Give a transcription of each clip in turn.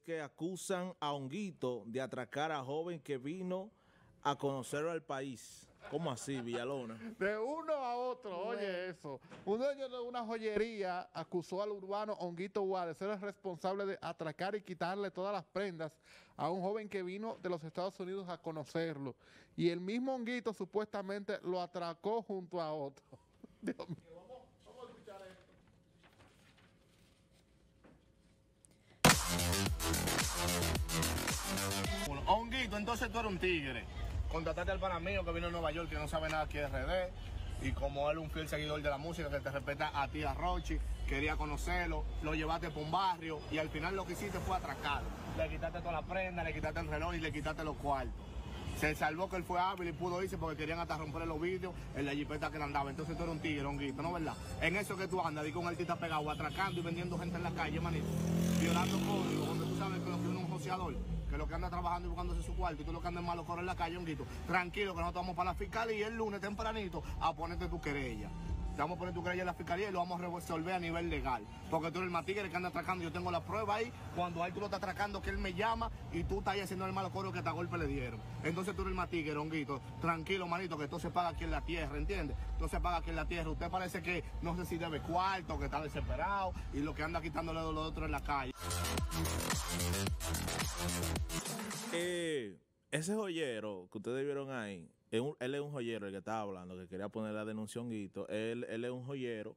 que acusan a Honguito de atracar a joven que vino a conocerlo al país. ¿Cómo así, Villalona? De uno a otro, oye eso. Un dueño de una joyería acusó al urbano Honguito Juárez, ser el responsable de atracar y quitarle todas las prendas a un joven que vino de los Estados Unidos a conocerlo. Y el mismo Honguito supuestamente lo atracó junto a otro. Dios mío. entonces tú eres un tigre. Contrataste al pana que vino de Nueva York, que no sabe nada aquí de RD. Y como él es un fiel seguidor de la música que te respeta a ti, a Rochi, quería conocerlo, lo llevaste por un barrio y al final lo que hiciste fue atracarlo. Le quitaste toda la prenda, le quitaste el reloj y le quitaste los cuartos. Se salvó que él fue hábil y pudo irse porque querían hasta romper los vídeos en la jipeta que le andaba. Entonces tú eres un tigre, un guito, ¿no verdad? En eso que tú andas, con un artista pegado, atracando y vendiendo gente en la calle, manito. Violando código, donde tú sabes que lo que es un joseador que lo que anda trabajando y buscándose su cuarto y tú lo que anda en malo corre en la calle, honguito, tranquilo que nosotros vamos para la fiscalía y el lunes tempranito a ponerte tu querella. Te vamos a poner tu querella en la fiscalía y lo vamos a resolver a nivel legal. Porque tú eres el matigre que anda atracando. Yo tengo la prueba ahí. Cuando ahí tú lo estás atracando, que él me llama y tú estás ahí haciendo el malo coro que a golpe le dieron. Entonces tú eres el matigre, honguito. Tranquilo, manito, que esto se paga aquí en la tierra, ¿entiendes? Esto se paga aquí en la tierra. Usted parece que no sé si debe cuarto, que está desesperado y lo que anda quitándole a los otros en la calle. Eh, ese joyero que ustedes vieron ahí él es un joyero, el que estaba hablando, que quería poner la denuncia a Él, es un joyero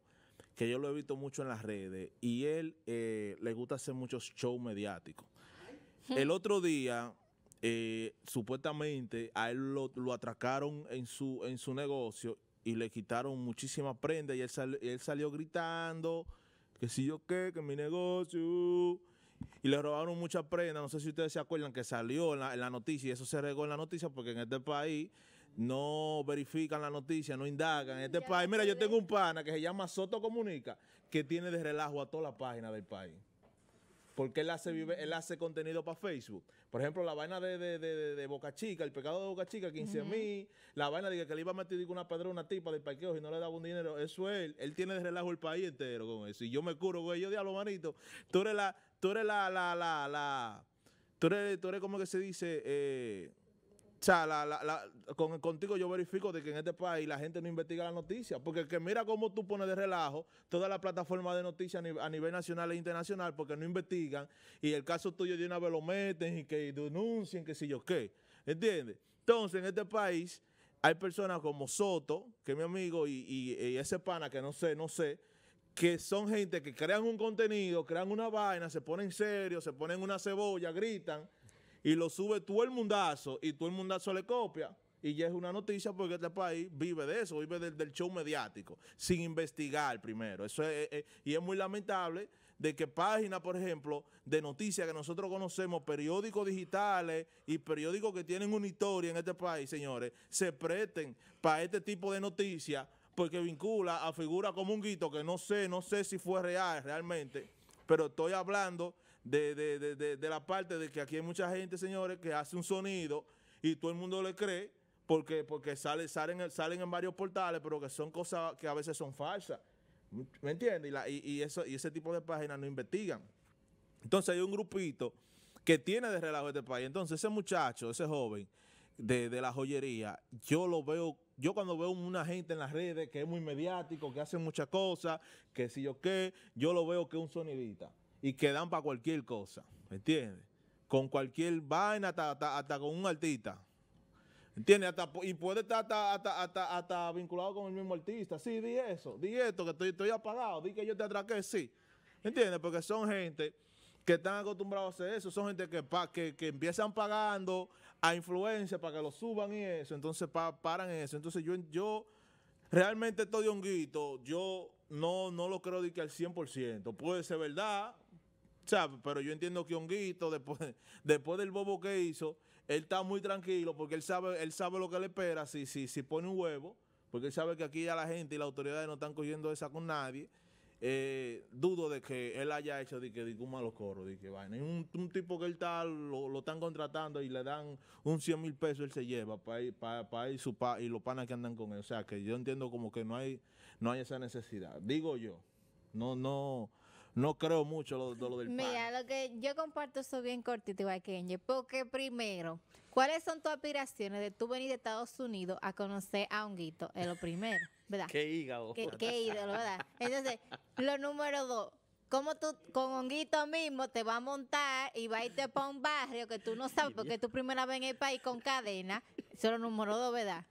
que yo lo he visto mucho en las redes y él eh, le gusta hacer muchos shows mediáticos. El otro día, eh, supuestamente, a él lo, atracaron en su, en su negocio y le quitaron muchísimas prendas y él, salió gritando que si yo qué, que mi negocio uh, y le robaron mucha prenda. No sé si ustedes se acuerdan que salió en la, noticia y eso se regó en la noticia porque en este país no verifican la noticia, no indagan. En este país, mira, yo tengo eh. un pana que se llama Soto Comunica, que tiene de relajo a toda la página del país. Porque él hace, él hace contenido para Facebook. Por ejemplo, la vaina de, de, Boca Chica, el pecado de Boca Chica, 15 mil. La vaina de que, le iba a meter una pedra una tipa del parqueo y no le daba un dinero. Eso es él. tiene de relajo el país entero con eso. Y yo me curo, güey. Yo diablo, manito. Tú eres la, tú eres la, la, la, la. Tú eres, tú eres como que se dice, eh, o sea, la, contigo yo verifico de que en este país la gente no investiga la noticia. Porque que mira cómo tú pones de relajo toda la plataforma de noticias a nivel, nacional e internacional porque no investigan. Y el caso tuyo de una vez lo meten y que denuncien, que si yo qué. ¿Entiendes? Entonces, en este país hay personas como Soto, que es mi amigo, y, ese pana que no sé, no sé, que son gente que crean un contenido, crean una vaina, se ponen serio, se ponen una cebolla, gritan y lo sube tú el mundazo y tú el mundazo le copia. Y ya es una noticia porque este país vive de eso, vive del, show mediático, sin investigar primero. Eso y es muy lamentable de que páginas, por ejemplo, de noticias que nosotros conocemos, periódicos digitales y periódicos que tienen una historia en este país, señores, se presten para este tipo de noticias porque vincula a figuras como un guito que no sé, no sé si fue real realmente, pero estoy hablando de, de, de, de, la parte de que aquí hay mucha gente, señores, que hace un sonido y todo el mundo le cree porque, porque sale, salen, salen en varios portales, pero que son cosas que a veces son falsas. ¿Me entiendes? Y, eso, y ese tipo de páginas no investigan. Entonces hay un grupito que tiene de relajo este país. Entonces ese muchacho, ese joven de, de la joyería, yo lo veo yo cuando veo una gente en las redes que es muy mediático, que hace muchas cosas, que si yo qué, yo lo veo que es un sonidita y quedan para cualquier cosa, ¿entiendes? Con cualquier vaina, hasta, con un artista. ¿Entiendes? Hasta, y puede estar hasta, vinculado con el mismo artista. Sí, di eso, di esto, que estoy, estoy apagado, di que yo te atraqué, sí. ¿Entiendes? Porque son gente que están acostumbrados a hacer eso, son gente que, pa, que, empiezan pagando a influencia para que lo suban y eso, entonces pa, paran eso. Entonces yo, yo realmente estoy de honguito, yo no, no lo creo de que al 100%. Puede ser verdad, pero yo entiendo que Honguito, después, después del bobo que hizo, él está muy tranquilo porque él sabe, él sabe lo que le espera si, si, si pone un huevo, porque él sabe que aquí ya la gente y las autoridades no están cogiendo esa con nadie. Eh, dudo de que él haya hecho de que de un malo coro, que Un, tipo que él está, lo, están contratando y le dan un 100 mil pesos, él se lleva para ir, para, para ir su pa, y los panas que andan con él. O sea, que yo entiendo como que no hay, no hay esa necesidad. Digo yo, no, no, no creo mucho lo, lo, del Mira, Mira, lo que yo comparto eso bien cortito, Ibaqueñe, porque primero, ¿cuáles son tus aspiraciones de tú venir de Estados Unidos a conocer a Honguito? Es lo primero, ¿verdad? qué hígado. Qué, qué ídolo, ¿verdad? Entonces, lo número dos, ¿Cómo tú con honguito mismo te va a montar y va a irte para un barrio que tú no sabes porque es tu primera vez en el país con cadena? Eso es lo número dos, ¿verdad?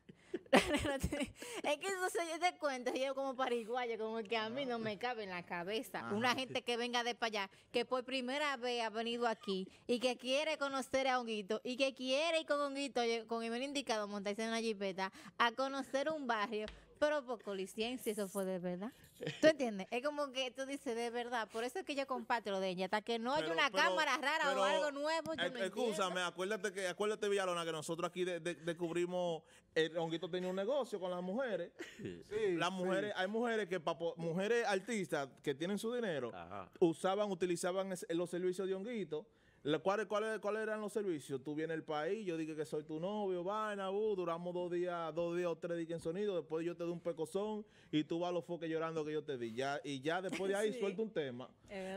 es que eso se yo cuenta yo como paraguayo, como que a mí no me cabe en la cabeza. Una gente que venga de para allá, que por primera vez ha venido aquí y que quiere conocer a un guito y que quiere ir con un guito con el indicado, montarse en una jipeta, a conocer un barrio. Pero por Si eso fue de verdad. ¿Tú entiendes? Es como que tú dices, de verdad, por eso es que yo comparto lo de ella, hasta que no haya una cámara rara o algo nuevo. Yo eh, acuérdate, que, acuérdate, Villalona, que nosotros aquí descubrimos, el Honguito tenía un negocio con las mujeres. Sí, las mujeres, hay mujeres que, mujeres artistas que tienen su dinero, usaban, utilizaban los servicios de Honguito ¿Cuáles cuál, cuál eran los servicios? Tú vienes al país, yo dije que soy tu novio, en Abu, uh, duramos dos días, dos días o tres días en sonido, después yo te doy un pecozón y tú vas a los foques llorando que yo te di. y ya después de ahí suelto un tema.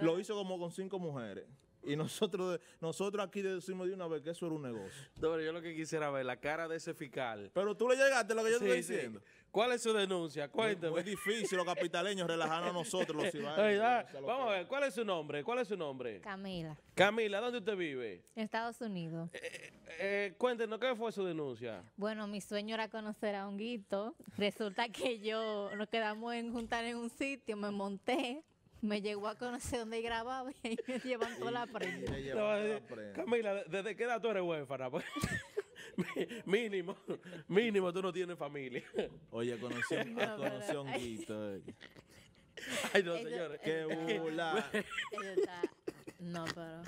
Lo hizo como con cinco mujeres. Y nosotros nosotros aquí decimos de una vez que eso era un negocio. yo lo que quisiera ver, la cara de ese fiscal. Pero tú le llegaste lo que yo te estoy diciendo. ¿Cuál es su denuncia? Cuénteme. Es difícil los capitaleños relajarnos a nosotros los ciudadanos. Ah, vamos a ver, ¿cuál es su nombre? ¿Cuál es su nombre? Camila. Camila, ¿dónde usted vive? Estados Unidos. Eh, eh, cuéntenos, ¿qué fue su denuncia? Bueno, mi sueño era conocer a Honguito. Resulta que yo nos quedamos en juntar en un sitio, me monté me llegó a conocer donde grababa y me llevan toda la prenda. Eh, Camila, ¿desde qué edad tú eres huérfana? mínimo, mínimo, tú no tienes familia. Oye, conocí a, un guito. Ay, no, señores. Qué burla. Está... No, pero.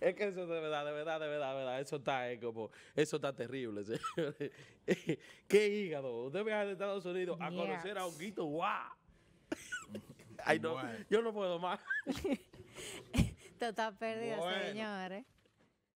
Es que eso de verdad, de verdad, de verdad, verdad. Eso está eh, como. Eso está terrible, señores. Qué hígado. Usted viaja de Estados Unidos a conocer a un guito. ¡Guau! Ay, no. Yo no puedo más. Total estás perdido, señores.